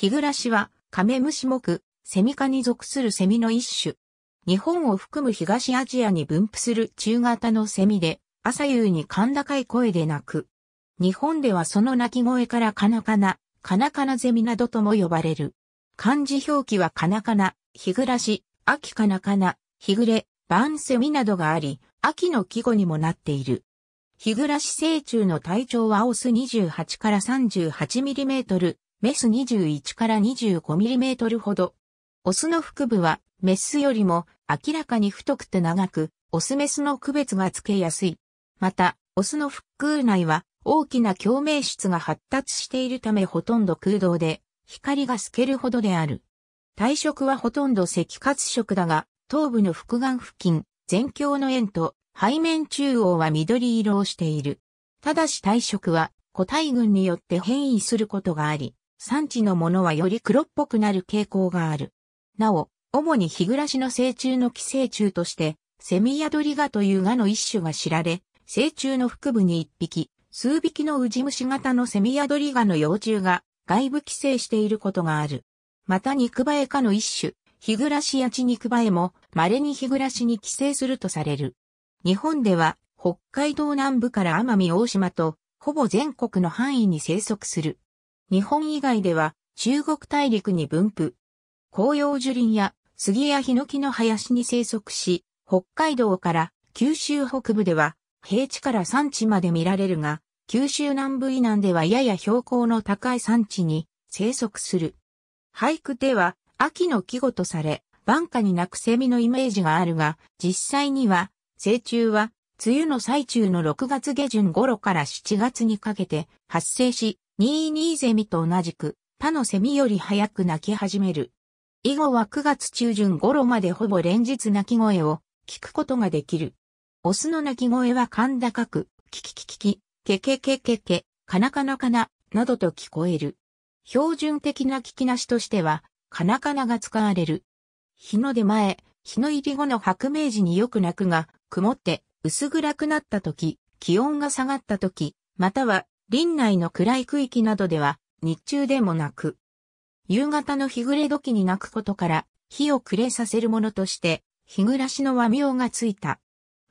ヒグラシはカメムシ目、セミ科に属するセミの一種。日本を含む東アジアに分布する中型のセミで、朝夕に甲高い声で鳴く。日本ではその鳴き声からカナカナ、カナカナゼミなどとも呼ばれる。漢字表記はカナカナ、ヒグラシ、秋カナカナ、ヒグレ、バンセミなどがあり、秋の季語にもなっている。ヒグラシ成虫の体長はオス28から 38mm、メス21から 25mm ほど。オスの腹部はメスよりも明らかに太くて長く、オスメスの区別がつけやすい。また、オスの腹腔内は大きな共鳴質が発達しているためほとんど空洞で、光が透けるほどである。体色はほとんど赤褐色だが、頭部の腹眼付近、前胸の円と背面中央は緑色をしている。ただし体色は個体群によって変異することがあり、産地のものはより黒っぽくなる傾向がある。なお、主に日暮らしの成虫の寄生虫として、セミヤドリガというガの一種が知られ、成虫の腹部に一匹、数匹のウジ虫型のセミヤドリガの幼虫が外部寄生していることがある。また肉バエ科の一種、日暮らしやち肉バエも稀に日暮らしに寄生するとされる。日本では北海道南部から奄美大島とほぼ全国の範囲に生息する。日本以外では中国大陸に分布。紅葉樹林や杉やヒノキの林に生息し、北海道から九州北部では平地から山地まで見られるが、九州南部以南ではやや標高の高い山地に生息する。俳句では秋の季語とされ、晩夏に鳴くセミのイメージがあるが、実際には、成虫は、梅雨の最中の6月下旬頃から7月にかけて発生し、22ゼミと同じく、他のセミより早く鳴き始める。以後は9月中旬頃までほぼ連日鳴き声を聞くことができる。オスの鳴き声は甲高く、キキキキキ、ケケケケケ、カナカナカナ、などと聞こえる。標準的な聞きなしとしては、カナカナが使われる。日の出前、日の入り後の白明時によく鳴くが、曇って薄暗くなった時、気温が下がった時、または林内の暗い区域などでは、日中でもなく、夕方の日暮れ時に鳴くことから、火を暮れさせるものとして、日暮らしの和名がついた。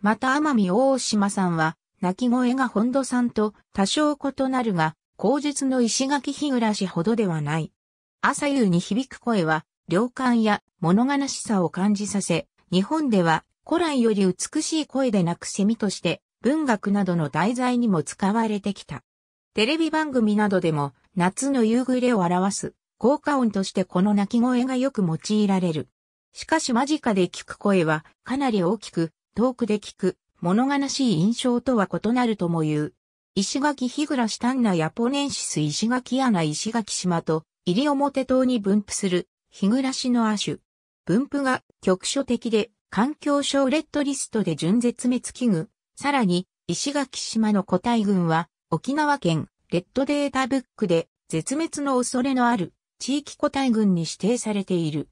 また奄美大島さんは、鳴き声が本土さんと多少異なるが、口述の石垣日暮らしほどではない。朝夕に響く声は、良感や物悲しさを感じさせ、日本では古来より美しい声で鳴く蝉として、文学などの題材にも使われてきた。テレビ番組などでも夏の夕暮れを表す効果音としてこの鳴き声がよく用いられる。しかし間近で聞く声はかなり大きく、遠くで聞く物悲しい印象とは異なるとも言う。石垣日暮丹那ヤポネンシス石垣穴石垣島と入表島に分布する日暮の亜種。分布が局所的で環境省レッドリストで準絶滅危惧。さらに石垣島の個体群は沖縄県レッドデータブックで絶滅の恐れのある地域個体群に指定されている。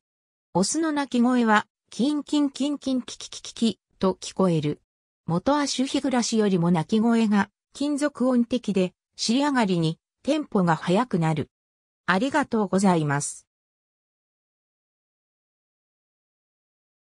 オスの鳴き声は、キンキンキンキンキキキキキと聞こえる。元は種ヒグラシよりも鳴き声が金属音的で、尻上がりにテンポが速くなる。ありがとうございます。